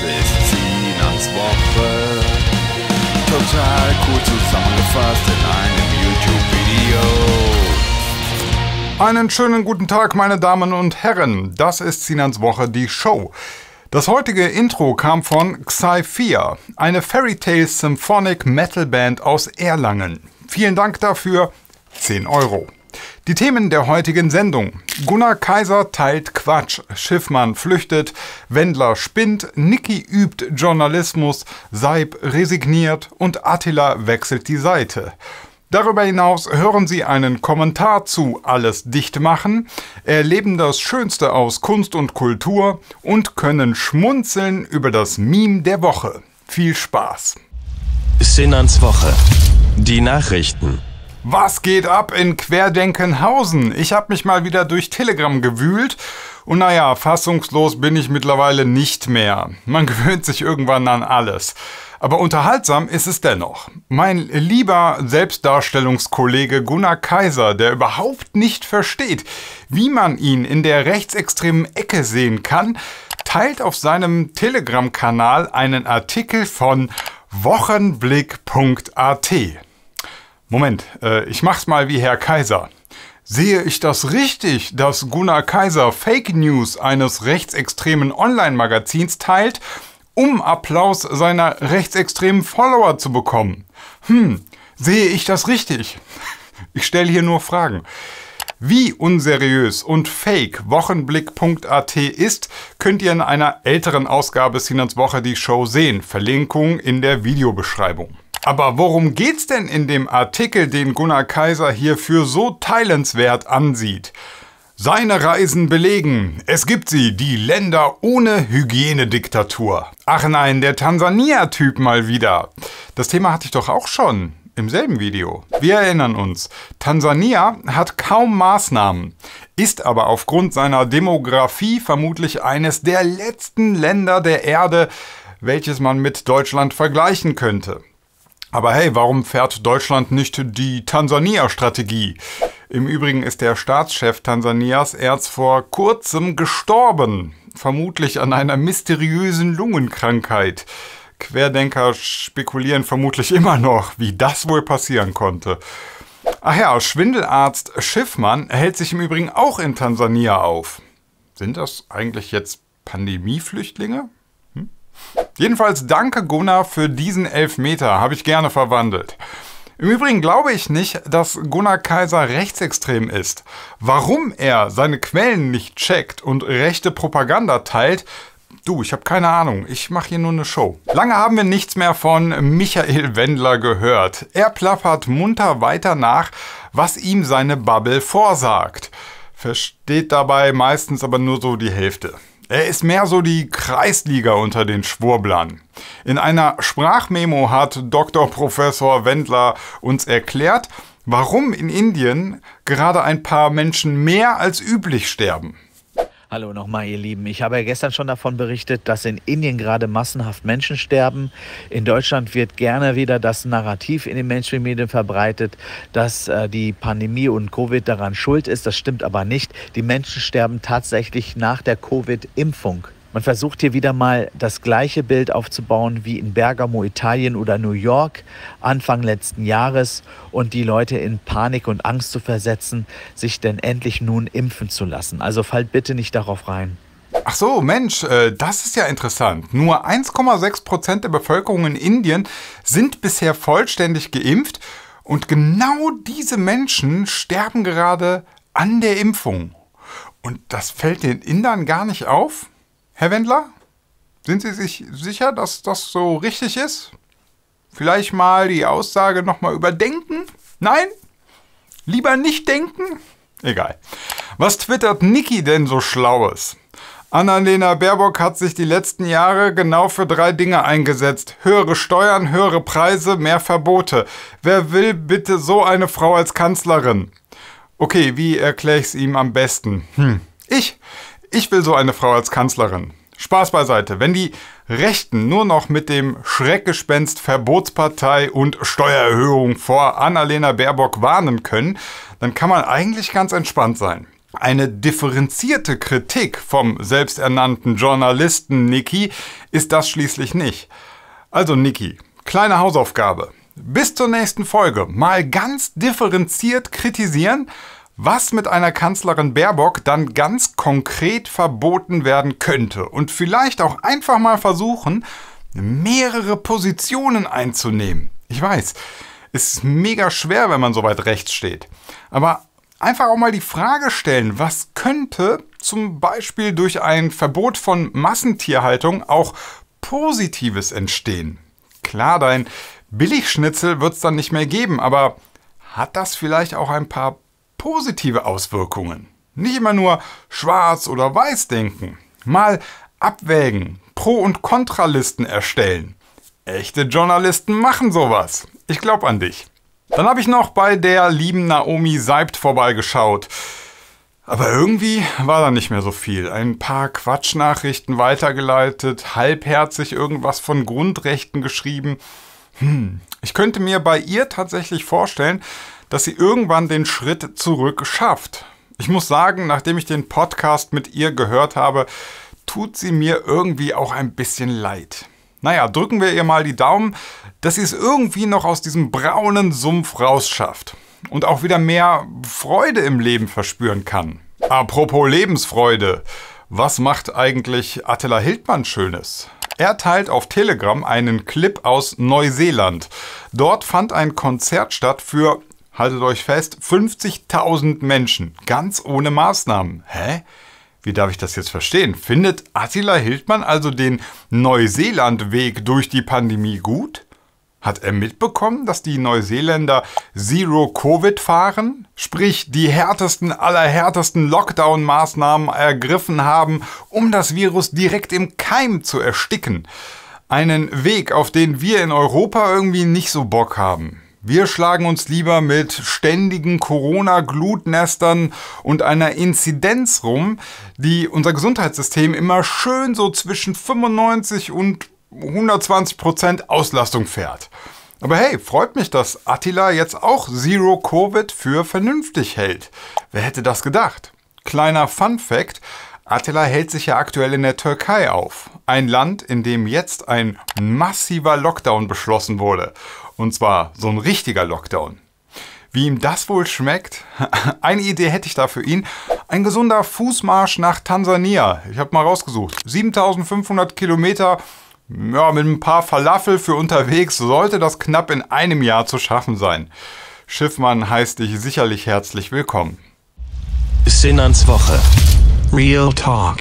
Das ist Finanzwoche. Total cool zusammengefasst in einem YouTube-Video. Einen schönen guten Tag, meine Damen und Herren. Das ist Woche, die Show. Das heutige Intro kam von Xyphia, eine Fairy Tale Symphonic Metal Band aus Erlangen. Vielen Dank dafür, 10 Euro. Die Themen der heutigen Sendung. Gunnar Kaiser teilt Quatsch, Schiffmann flüchtet, Wendler spinnt, Niki übt Journalismus, Seib resigniert und Attila wechselt die Seite. Darüber hinaus hören Sie einen Kommentar zu Alles dicht machen, erleben das Schönste aus Kunst und Kultur und können schmunzeln über das Meme der Woche. Viel Spaß. Sinans Woche. Die Nachrichten. Was geht ab in Querdenkenhausen? Ich habe mich mal wieder durch Telegram gewühlt und naja, fassungslos bin ich mittlerweile nicht mehr. Man gewöhnt sich irgendwann an alles. Aber unterhaltsam ist es dennoch. Mein lieber Selbstdarstellungskollege Gunnar Kaiser, der überhaupt nicht versteht, wie man ihn in der rechtsextremen Ecke sehen kann, teilt auf seinem Telegram-Kanal einen Artikel von wochenblick.at. Moment, äh, ich mach's mal wie Herr Kaiser. Sehe ich das richtig, dass Gunnar Kaiser Fake News eines rechtsextremen Online-Magazins teilt, um Applaus seiner rechtsextremen Follower zu bekommen? Hm, sehe ich das richtig? Ich stelle hier nur Fragen. Wie unseriös und fake Wochenblick.at ist, könnt ihr in einer älteren Ausgabe Sinans Woche die Show sehen. Verlinkung in der Videobeschreibung. Aber worum geht's denn in dem Artikel, den Gunnar Kaiser hier für so teilenswert ansieht? Seine Reisen belegen, es gibt sie, die Länder ohne Hygienediktatur. Ach nein, der Tansania-Typ mal wieder. Das Thema hatte ich doch auch schon im selben Video. Wir erinnern uns, Tansania hat kaum Maßnahmen, ist aber aufgrund seiner Demografie vermutlich eines der letzten Länder der Erde, welches man mit Deutschland vergleichen könnte. Aber hey, warum fährt Deutschland nicht die Tansania-Strategie? Im Übrigen ist der Staatschef Tansanias erst vor kurzem gestorben, vermutlich an einer mysteriösen Lungenkrankheit. Querdenker spekulieren vermutlich immer noch, wie das wohl passieren konnte. Ach ja, Schwindelarzt Schiffmann hält sich im Übrigen auch in Tansania auf. Sind das eigentlich jetzt Pandemieflüchtlinge? Hm? Jedenfalls danke Gunnar für diesen Elfmeter, habe ich gerne verwandelt. Im Übrigen glaube ich nicht, dass Gunnar Kaiser rechtsextrem ist. Warum er seine Quellen nicht checkt und rechte Propaganda teilt, Du, ich habe keine Ahnung. Ich mache hier nur eine Show. Lange haben wir nichts mehr von Michael Wendler gehört. Er plappert munter weiter nach, was ihm seine Bubble vorsagt. Versteht dabei meistens aber nur so die Hälfte. Er ist mehr so die Kreisliga unter den Schwurblern. In einer Sprachmemo hat Dr. Professor Wendler uns erklärt, warum in Indien gerade ein paar Menschen mehr als üblich sterben. Hallo nochmal, ihr Lieben. Ich habe ja gestern schon davon berichtet, dass in Indien gerade massenhaft Menschen sterben. In Deutschland wird gerne wieder das Narrativ in den Mainstream-Medien verbreitet, dass äh, die Pandemie und Covid daran schuld ist. Das stimmt aber nicht. Die Menschen sterben tatsächlich nach der Covid-Impfung. Man versucht hier wieder mal das gleiche Bild aufzubauen wie in Bergamo, Italien oder New York Anfang letzten Jahres und die Leute in Panik und Angst zu versetzen, sich denn endlich nun impfen zu lassen. Also fallt bitte nicht darauf rein. Ach so, Mensch, äh, das ist ja interessant. Nur 1,6 Prozent der Bevölkerung in Indien sind bisher vollständig geimpft und genau diese Menschen sterben gerade an der Impfung. Und das fällt den Indern gar nicht auf? Herr Wendler, sind Sie sich sicher, dass das so richtig ist? Vielleicht mal die Aussage nochmal überdenken? Nein? Lieber nicht denken? Egal. Was twittert Niki denn so Schlaues? Annalena Baerbock hat sich die letzten Jahre genau für drei Dinge eingesetzt. Höhere Steuern, höhere Preise, mehr Verbote. Wer will bitte so eine Frau als Kanzlerin? Okay, wie erkläre ich es ihm am besten? Hm. Ich. Ich will so eine Frau als Kanzlerin. Spaß beiseite. Wenn die Rechten nur noch mit dem Schreckgespenst Verbotspartei und Steuererhöhung vor Annalena Baerbock warnen können, dann kann man eigentlich ganz entspannt sein. Eine differenzierte Kritik vom selbsternannten Journalisten Niki ist das schließlich nicht. Also Niki, kleine Hausaufgabe. Bis zur nächsten Folge mal ganz differenziert kritisieren, was mit einer Kanzlerin Baerbock dann ganz konkret verboten werden könnte und vielleicht auch einfach mal versuchen, mehrere Positionen einzunehmen. Ich weiß, es ist mega schwer, wenn man so weit rechts steht. Aber einfach auch mal die Frage stellen, was könnte zum Beispiel durch ein Verbot von Massentierhaltung auch Positives entstehen? Klar, dein Billigschnitzel wird es dann nicht mehr geben, aber hat das vielleicht auch ein paar positive Auswirkungen. Nicht immer nur schwarz oder weiß denken. Mal abwägen, Pro- und Kontralisten erstellen. Echte Journalisten machen sowas. Ich glaube an dich. Dann habe ich noch bei der lieben Naomi Seibt vorbeigeschaut. Aber irgendwie war da nicht mehr so viel. Ein paar Quatschnachrichten weitergeleitet, halbherzig irgendwas von Grundrechten geschrieben. Hm, ich könnte mir bei ihr tatsächlich vorstellen, dass sie irgendwann den Schritt zurück schafft. Ich muss sagen, nachdem ich den Podcast mit ihr gehört habe, tut sie mir irgendwie auch ein bisschen leid. Naja, drücken wir ihr mal die Daumen, dass sie es irgendwie noch aus diesem braunen Sumpf rausschafft und auch wieder mehr Freude im Leben verspüren kann. Apropos Lebensfreude, was macht eigentlich Attila Hildmann Schönes? Er teilt auf Telegram einen Clip aus Neuseeland. Dort fand ein Konzert statt für haltet euch fest, 50.000 Menschen, ganz ohne Maßnahmen. Hä? Wie darf ich das jetzt verstehen? Findet Attila Hildmann also den Neuseeland-Weg durch die Pandemie gut? Hat er mitbekommen, dass die Neuseeländer Zero Covid fahren? Sprich, die härtesten aller härtesten Lockdown-Maßnahmen ergriffen haben, um das Virus direkt im Keim zu ersticken. Einen Weg, auf den wir in Europa irgendwie nicht so Bock haben. Wir schlagen uns lieber mit ständigen Corona-Glutnestern und einer Inzidenz rum, die unser Gesundheitssystem immer schön so zwischen 95 und 120 Prozent Auslastung fährt. Aber hey, freut mich, dass Attila jetzt auch Zero Covid für vernünftig hält. Wer hätte das gedacht? Kleiner Fun Fact: Attila hält sich ja aktuell in der Türkei auf. Ein Land, in dem jetzt ein massiver Lockdown beschlossen wurde. Und zwar so ein richtiger Lockdown. Wie ihm das wohl schmeckt? Eine Idee hätte ich da für ihn. Ein gesunder Fußmarsch nach Tansania. Ich habe mal rausgesucht. 7500 Kilometer ja, mit ein paar Falafel für unterwegs sollte das knapp in einem Jahr zu schaffen sein. Schiffmann heißt dich sicherlich herzlich willkommen. Sinans Woche. Real Talk.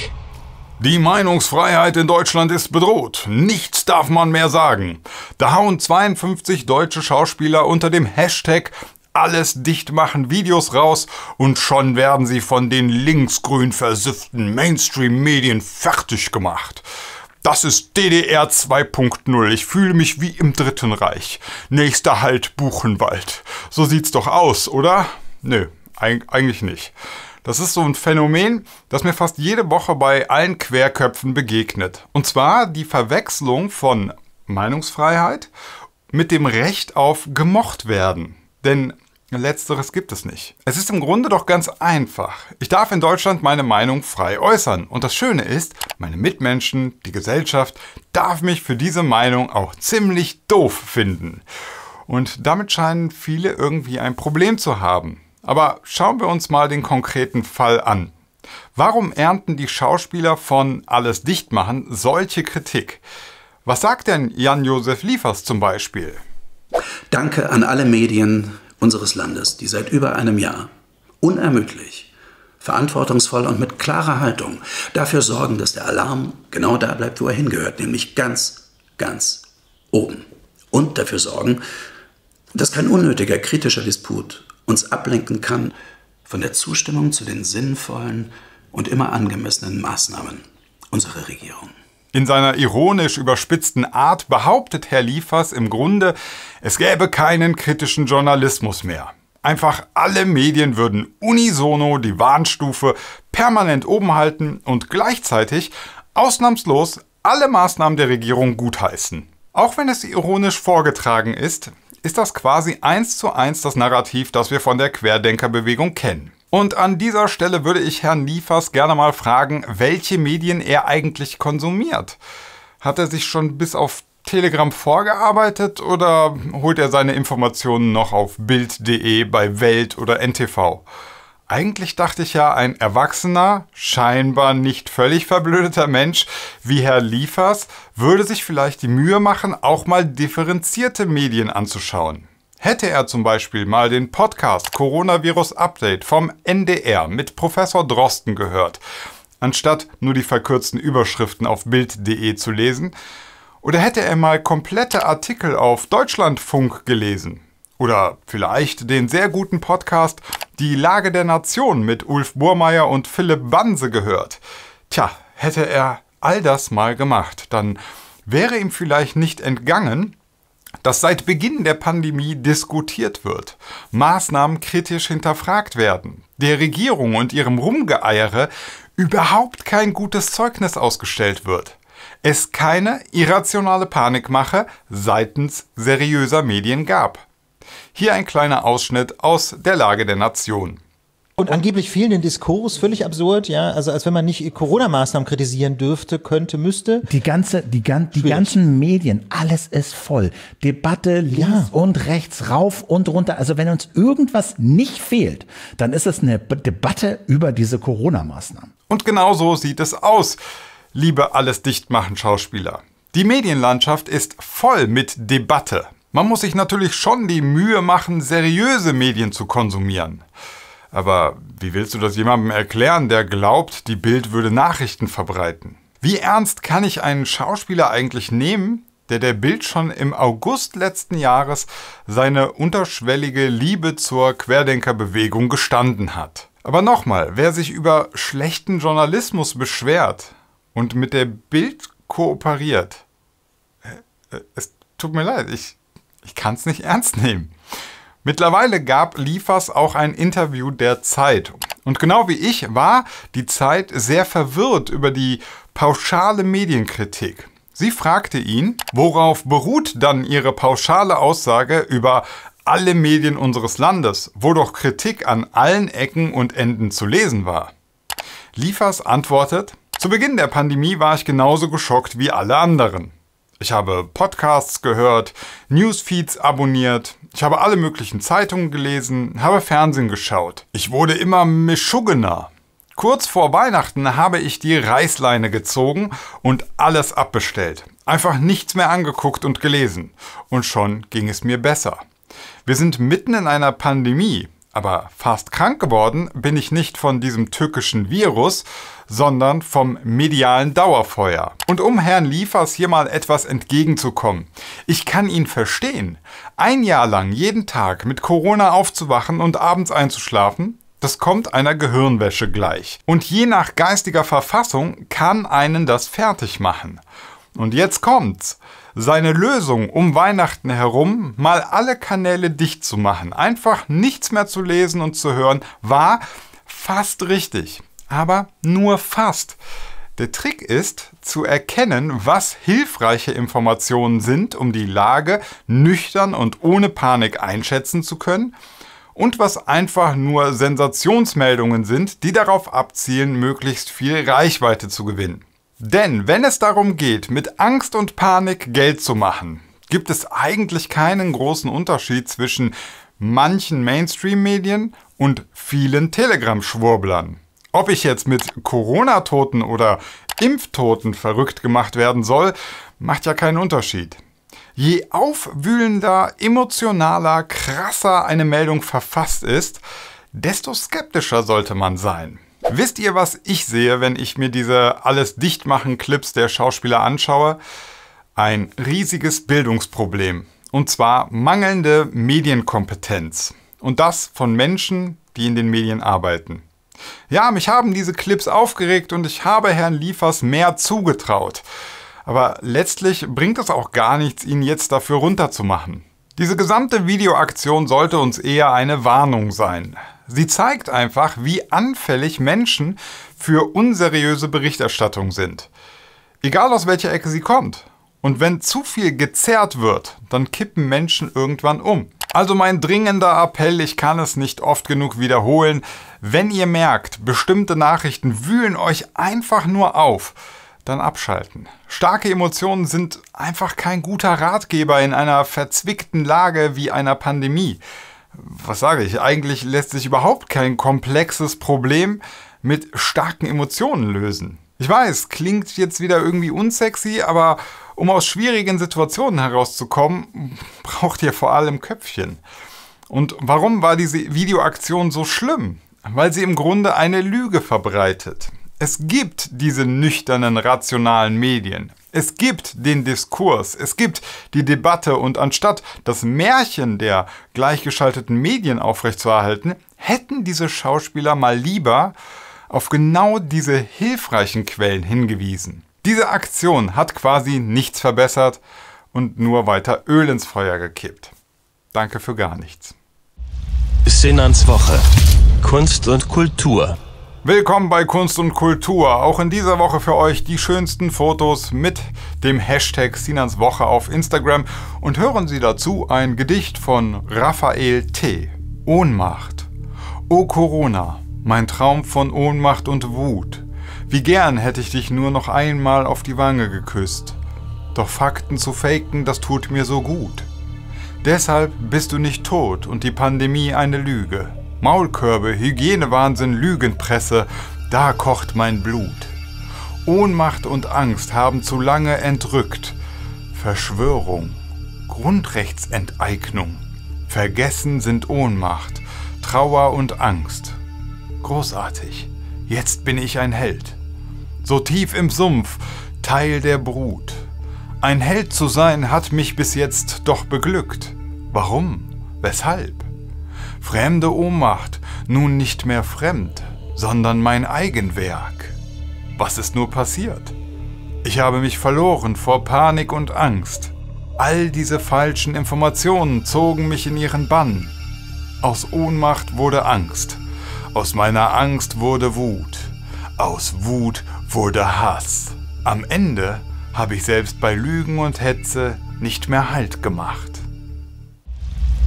Die Meinungsfreiheit in Deutschland ist bedroht. Nichts darf man mehr sagen. Da hauen 52 deutsche Schauspieler unter dem Hashtag alles dicht machen Videos raus und schon werden sie von den linksgrün versüfften Mainstream-Medien fertig gemacht. Das ist DDR 2.0. Ich fühle mich wie im Dritten Reich. Nächster Halt Buchenwald. So sieht's doch aus, oder? Nö, eigentlich nicht. Das ist so ein Phänomen, das mir fast jede Woche bei allen Querköpfen begegnet. Und zwar die Verwechslung von Meinungsfreiheit mit dem Recht auf gemocht werden. Denn letzteres gibt es nicht. Es ist im Grunde doch ganz einfach. Ich darf in Deutschland meine Meinung frei äußern. Und das Schöne ist, meine Mitmenschen, die Gesellschaft, darf mich für diese Meinung auch ziemlich doof finden. Und damit scheinen viele irgendwie ein Problem zu haben. Aber schauen wir uns mal den konkreten Fall an. Warum ernten die Schauspieler von Alles Dichtmachen solche Kritik? Was sagt denn Jan-Josef Liefers zum Beispiel? Danke an alle Medien unseres Landes, die seit über einem Jahr unermüdlich, verantwortungsvoll und mit klarer Haltung dafür sorgen, dass der Alarm genau da bleibt, wo er hingehört, nämlich ganz, ganz oben. Und dafür sorgen, dass kein unnötiger kritischer Disput uns ablenken kann von der Zustimmung zu den sinnvollen und immer angemessenen Maßnahmen unserer Regierung. In seiner ironisch überspitzten Art behauptet Herr Liefers im Grunde, es gäbe keinen kritischen Journalismus mehr. Einfach alle Medien würden unisono die Warnstufe permanent oben halten und gleichzeitig ausnahmslos alle Maßnahmen der Regierung gutheißen. Auch wenn es ironisch vorgetragen ist, ist das quasi eins zu eins das Narrativ, das wir von der Querdenkerbewegung kennen. Und an dieser Stelle würde ich Herrn Liefers gerne mal fragen, welche Medien er eigentlich konsumiert. Hat er sich schon bis auf Telegram vorgearbeitet oder holt er seine Informationen noch auf bild.de bei Welt oder NTV? Eigentlich dachte ich ja, ein erwachsener, scheinbar nicht völlig verblödeter Mensch wie Herr Liefers würde sich vielleicht die Mühe machen, auch mal differenzierte Medien anzuschauen. Hätte er zum Beispiel mal den Podcast Coronavirus Update vom NDR mit Professor Drosten gehört, anstatt nur die verkürzten Überschriften auf bild.de zu lesen, oder hätte er mal komplette Artikel auf Deutschlandfunk gelesen, oder vielleicht den sehr guten Podcast Die Lage der Nation mit Ulf Burmeier und Philipp Banse gehört. Tja, hätte er all das mal gemacht, dann wäre ihm vielleicht nicht entgangen, dass seit Beginn der Pandemie diskutiert wird, Maßnahmen kritisch hinterfragt werden, der Regierung und ihrem Rumgeeiere überhaupt kein gutes Zeugnis ausgestellt wird, es keine irrationale Panikmache seitens seriöser Medien gab hier ein kleiner Ausschnitt aus der Lage der Nation. Und angeblich fehlen den Diskurs, völlig absurd, ja. Also als wenn man nicht Corona-Maßnahmen kritisieren dürfte, könnte, müsste. Die ganze, die, gan die ganzen Medien, alles ist voll. Debatte links ja. und rechts, rauf und runter. Also wenn uns irgendwas nicht fehlt, dann ist es eine Debatte über diese Corona-Maßnahmen. Und genau so sieht es aus, liebe alles dicht Schauspieler. Die Medienlandschaft ist voll mit Debatte, man muss sich natürlich schon die Mühe machen, seriöse Medien zu konsumieren. Aber wie willst du das jemandem erklären, der glaubt, die Bild würde Nachrichten verbreiten? Wie ernst kann ich einen Schauspieler eigentlich nehmen, der der Bild schon im August letzten Jahres seine unterschwellige Liebe zur Querdenkerbewegung gestanden hat? Aber nochmal, wer sich über schlechten Journalismus beschwert und mit der Bild kooperiert, äh, äh, es tut mir leid, ich ich kann es nicht ernst nehmen. Mittlerweile gab Liefers auch ein Interview der Zeit. Und genau wie ich war die Zeit sehr verwirrt über die pauschale Medienkritik. Sie fragte ihn, worauf beruht dann ihre pauschale Aussage über alle Medien unseres Landes, wo doch Kritik an allen Ecken und Enden zu lesen war? Liefers antwortet, zu Beginn der Pandemie war ich genauso geschockt wie alle anderen. Ich habe Podcasts gehört, Newsfeeds abonniert, ich habe alle möglichen Zeitungen gelesen, habe Fernsehen geschaut. Ich wurde immer mischuggener. Kurz vor Weihnachten habe ich die Reißleine gezogen und alles abbestellt. Einfach nichts mehr angeguckt und gelesen. Und schon ging es mir besser. Wir sind mitten in einer Pandemie, aber fast krank geworden bin ich nicht von diesem tückischen Virus, sondern vom medialen Dauerfeuer. Und um Herrn Liefers hier mal etwas entgegenzukommen, ich kann ihn verstehen. Ein Jahr lang jeden Tag mit Corona aufzuwachen und abends einzuschlafen, das kommt einer Gehirnwäsche gleich. Und je nach geistiger Verfassung kann einen das fertig machen. Und jetzt kommt's. Seine Lösung, um Weihnachten herum mal alle Kanäle dicht zu machen, einfach nichts mehr zu lesen und zu hören, war fast richtig aber nur fast. Der Trick ist zu erkennen, was hilfreiche Informationen sind, um die Lage nüchtern und ohne Panik einschätzen zu können und was einfach nur Sensationsmeldungen sind, die darauf abzielen, möglichst viel Reichweite zu gewinnen. Denn wenn es darum geht, mit Angst und Panik Geld zu machen, gibt es eigentlich keinen großen Unterschied zwischen manchen Mainstream-Medien und vielen Telegram-Schwurblern. Ob ich jetzt mit Corona-Toten oder Impftoten verrückt gemacht werden soll, macht ja keinen Unterschied. Je aufwühlender, emotionaler, krasser eine Meldung verfasst ist, desto skeptischer sollte man sein. Wisst ihr, was ich sehe, wenn ich mir diese alles dicht machen Clips der Schauspieler anschaue? Ein riesiges Bildungsproblem. Und zwar mangelnde Medienkompetenz. Und das von Menschen, die in den Medien arbeiten. Ja, mich haben diese Clips aufgeregt und ich habe Herrn Liefers mehr zugetraut. Aber letztlich bringt es auch gar nichts, ihn jetzt dafür runterzumachen. Diese gesamte Videoaktion sollte uns eher eine Warnung sein. Sie zeigt einfach, wie anfällig Menschen für unseriöse Berichterstattung sind. Egal aus welcher Ecke sie kommt. Und wenn zu viel gezerrt wird, dann kippen Menschen irgendwann um. Also mein dringender Appell, ich kann es nicht oft genug wiederholen, wenn ihr merkt, bestimmte Nachrichten wühlen euch einfach nur auf, dann abschalten. Starke Emotionen sind einfach kein guter Ratgeber in einer verzwickten Lage wie einer Pandemie. Was sage ich? Eigentlich lässt sich überhaupt kein komplexes Problem mit starken Emotionen lösen. Ich weiß, klingt jetzt wieder irgendwie unsexy, aber um aus schwierigen Situationen herauszukommen, braucht ihr vor allem Köpfchen. Und warum war diese Videoaktion so schlimm? Weil sie im Grunde eine Lüge verbreitet. Es gibt diese nüchternen, rationalen Medien. Es gibt den Diskurs, es gibt die Debatte und anstatt das Märchen der gleichgeschalteten Medien aufrechtzuerhalten, hätten diese Schauspieler mal lieber auf genau diese hilfreichen Quellen hingewiesen. Diese Aktion hat quasi nichts verbessert und nur weiter Öl ins Feuer gekippt. Danke für gar nichts. Sinans Woche. Kunst und Kultur. Willkommen bei Kunst und Kultur. Auch in dieser Woche für euch die schönsten Fotos mit dem Hashtag Sinans Woche auf Instagram und hören Sie dazu ein Gedicht von Raphael T. Ohnmacht. O Corona, mein Traum von Ohnmacht und Wut. Wie gern hätte ich dich nur noch einmal auf die Wange geküsst. Doch Fakten zu faken, das tut mir so gut. Deshalb bist du nicht tot und die Pandemie eine Lüge. Maulkörbe, Hygienewahnsinn, Lügenpresse, da kocht mein Blut. Ohnmacht und Angst haben zu lange entrückt. Verschwörung, Grundrechtsenteignung, Vergessen sind Ohnmacht, Trauer und Angst. Großartig, jetzt bin ich ein Held so tief im Sumpf, Teil der Brut. Ein Held zu sein hat mich bis jetzt doch beglückt. Warum? Weshalb? Fremde Ohnmacht, nun nicht mehr fremd, sondern mein Eigenwerk. Was ist nur passiert? Ich habe mich verloren vor Panik und Angst. All diese falschen Informationen zogen mich in ihren Bann. Aus Ohnmacht wurde Angst. Aus meiner Angst wurde Wut. Aus Wut wurde Hass. Am Ende habe ich selbst bei Lügen und Hetze nicht mehr Halt gemacht.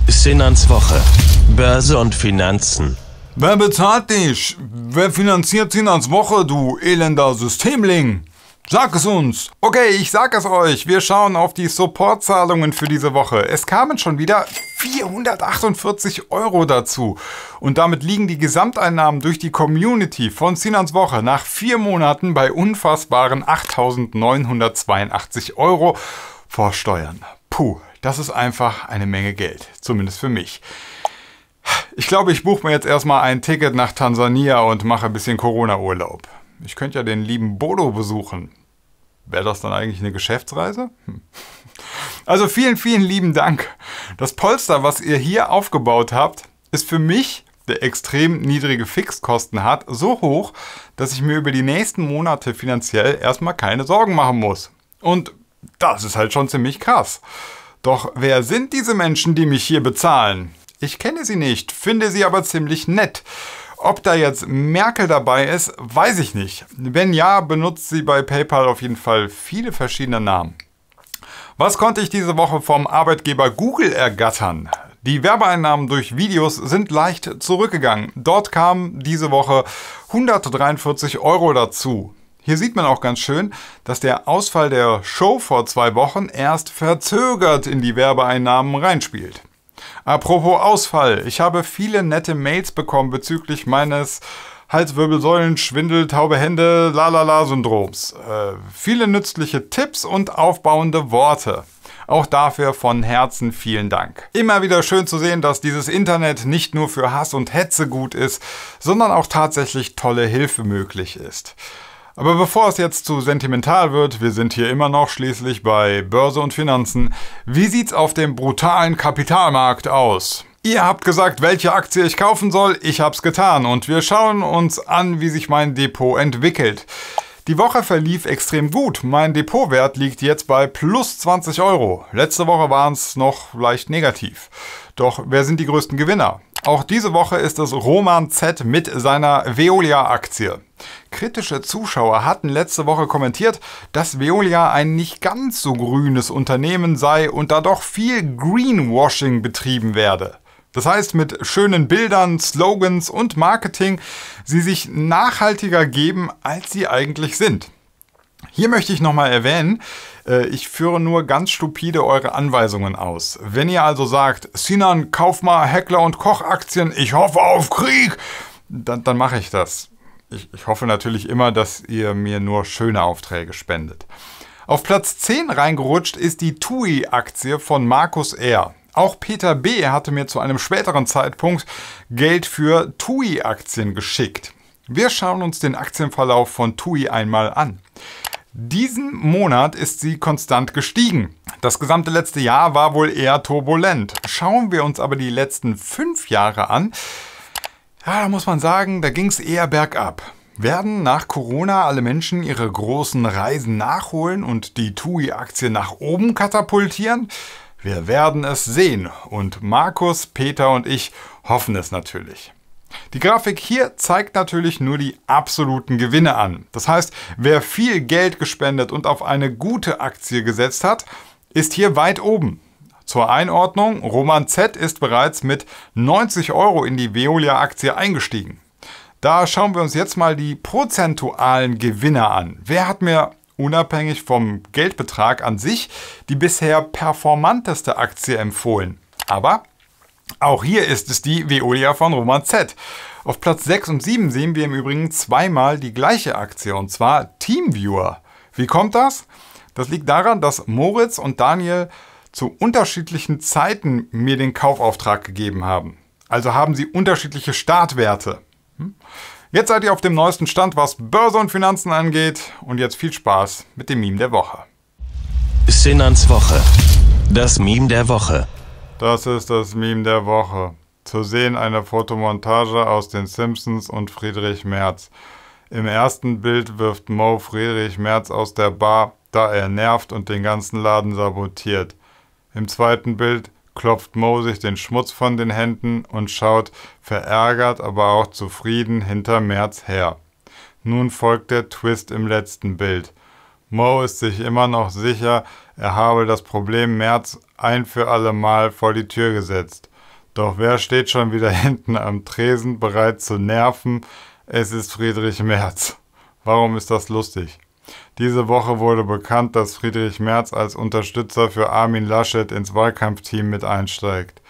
Sinans Woche. Börse und Finanzen. Wer bezahlt dich? Wer finanziert Sinans Woche, du elender Systemling? Sag es uns. Okay, ich sag es euch. Wir schauen auf die Supportzahlungen für diese Woche. Es kamen schon wieder 448 Euro dazu. Und damit liegen die Gesamteinnahmen durch die Community von Sinans Woche nach vier Monaten bei unfassbaren 8.982 Euro vor Steuern. Puh, das ist einfach eine Menge Geld, zumindest für mich. Ich glaube, ich buche mir jetzt erstmal ein Ticket nach Tansania und mache ein bisschen Corona-Urlaub. Ich könnte ja den lieben Bodo besuchen. Wäre das dann eigentlich eine Geschäftsreise? Hm. Also vielen, vielen lieben Dank. Das Polster, was ihr hier aufgebaut habt, ist für mich, der extrem niedrige Fixkosten hat, so hoch, dass ich mir über die nächsten Monate finanziell erstmal keine Sorgen machen muss. Und das ist halt schon ziemlich krass. Doch wer sind diese Menschen, die mich hier bezahlen? Ich kenne sie nicht, finde sie aber ziemlich nett. Ob da jetzt Merkel dabei ist, weiß ich nicht. Wenn ja, benutzt sie bei PayPal auf jeden Fall viele verschiedene Namen. Was konnte ich diese Woche vom Arbeitgeber Google ergattern? Die Werbeeinnahmen durch Videos sind leicht zurückgegangen. Dort kamen diese Woche 143 Euro dazu. Hier sieht man auch ganz schön, dass der Ausfall der Show vor zwei Wochen erst verzögert in die Werbeeinnahmen reinspielt. Apropos Ausfall, ich habe viele nette Mails bekommen bezüglich meines Halswirbelsäulen, Schwindel, taube Hände, Lalala-Syndroms. Äh, viele nützliche Tipps und aufbauende Worte. Auch dafür von Herzen vielen Dank. Immer wieder schön zu sehen, dass dieses Internet nicht nur für Hass und Hetze gut ist, sondern auch tatsächlich tolle Hilfe möglich ist. Aber bevor es jetzt zu sentimental wird, wir sind hier immer noch schließlich bei Börse und Finanzen. Wie sieht's auf dem brutalen Kapitalmarkt aus? Ihr habt gesagt, welche Aktie ich kaufen soll, ich hab's getan und wir schauen uns an, wie sich mein Depot entwickelt. Die Woche verlief extrem gut. Mein Depotwert liegt jetzt bei plus 20 Euro. Letzte Woche waren es noch leicht negativ. Doch wer sind die größten Gewinner? Auch diese Woche ist es Roman Z mit seiner Veolia-Aktie. Kritische Zuschauer hatten letzte Woche kommentiert, dass Veolia ein nicht ganz so grünes Unternehmen sei und da doch viel Greenwashing betrieben werde. Das heißt, mit schönen Bildern, Slogans und Marketing sie sich nachhaltiger geben, als sie eigentlich sind. Hier möchte ich nochmal erwähnen, äh, ich führe nur ganz stupide eure Anweisungen aus. Wenn ihr also sagt, Sinan, kauf mal Heckler und Koch Aktien, ich hoffe auf Krieg, dann, dann mache ich das. Ich, ich hoffe natürlich immer, dass ihr mir nur schöne Aufträge spendet. Auf Platz 10 reingerutscht ist die TUI-Aktie von Markus R. Auch Peter B. hatte mir zu einem späteren Zeitpunkt Geld für TUI-Aktien geschickt. Wir schauen uns den Aktienverlauf von TUI einmal an. Diesen Monat ist sie konstant gestiegen. Das gesamte letzte Jahr war wohl eher turbulent. Schauen wir uns aber die letzten fünf Jahre an. Ja, da muss man sagen, da ging es eher bergab. Werden nach Corona alle Menschen ihre großen Reisen nachholen und die TUI-Aktie nach oben katapultieren? Wir werden es sehen und Markus, Peter und ich hoffen es natürlich. Die Grafik hier zeigt natürlich nur die absoluten Gewinne an. Das heißt, wer viel Geld gespendet und auf eine gute Aktie gesetzt hat, ist hier weit oben. Zur Einordnung, Roman Z ist bereits mit 90 Euro in die Veolia-Aktie eingestiegen. Da schauen wir uns jetzt mal die prozentualen Gewinner an. Wer hat mir unabhängig vom Geldbetrag an sich, die bisher performanteste Aktie empfohlen. Aber auch hier ist es die Veolia von Roman Z. Auf Platz 6 und 7 sehen wir im Übrigen zweimal die gleiche Aktie, und zwar Teamviewer. Wie kommt das? Das liegt daran, dass Moritz und Daniel zu unterschiedlichen Zeiten mir den Kaufauftrag gegeben haben. Also haben sie unterschiedliche Startwerte. Hm? Jetzt seid ihr auf dem neuesten Stand, was Börse und Finanzen angeht. Und jetzt viel Spaß mit dem Meme der Woche. Sinans Woche. Das Meme der Woche. Das ist das Meme der Woche. Zu sehen eine Fotomontage aus den Simpsons und Friedrich Merz. Im ersten Bild wirft Mo Friedrich Merz aus der Bar, da er nervt und den ganzen Laden sabotiert. Im zweiten Bild klopft Mo sich den Schmutz von den Händen und schaut verärgert, aber auch zufrieden hinter Merz her. Nun folgt der Twist im letzten Bild. Mo ist sich immer noch sicher, er habe das Problem Merz ein für alle Mal vor die Tür gesetzt. Doch wer steht schon wieder hinten am Tresen bereit zu nerven? Es ist Friedrich Merz. Warum ist das lustig? Diese Woche wurde bekannt, dass Friedrich Merz als Unterstützer für Armin Laschet ins Wahlkampfteam mit einsteigt.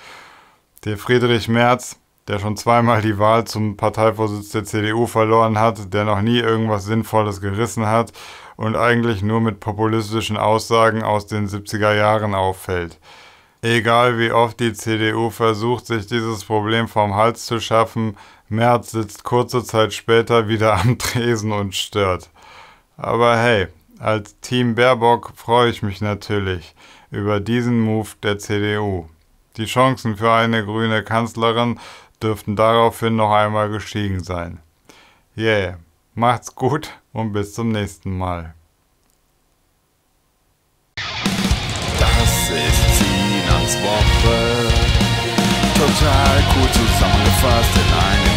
Der Friedrich Merz, der schon zweimal die Wahl zum Parteivorsitz der CDU verloren hat, der noch nie irgendwas Sinnvolles gerissen hat und eigentlich nur mit populistischen Aussagen aus den 70er Jahren auffällt. Egal wie oft die CDU versucht, sich dieses Problem vom Hals zu schaffen, Merz sitzt kurze Zeit später wieder am Tresen und stört. Aber hey, als Team Baerbock freue ich mich natürlich über diesen Move der CDU. Die Chancen für eine grüne Kanzlerin dürften daraufhin noch einmal gestiegen sein. Yeah, macht's gut und bis zum nächsten Mal. Das ist Finanzwoche. Total cool zusammengefasst in einem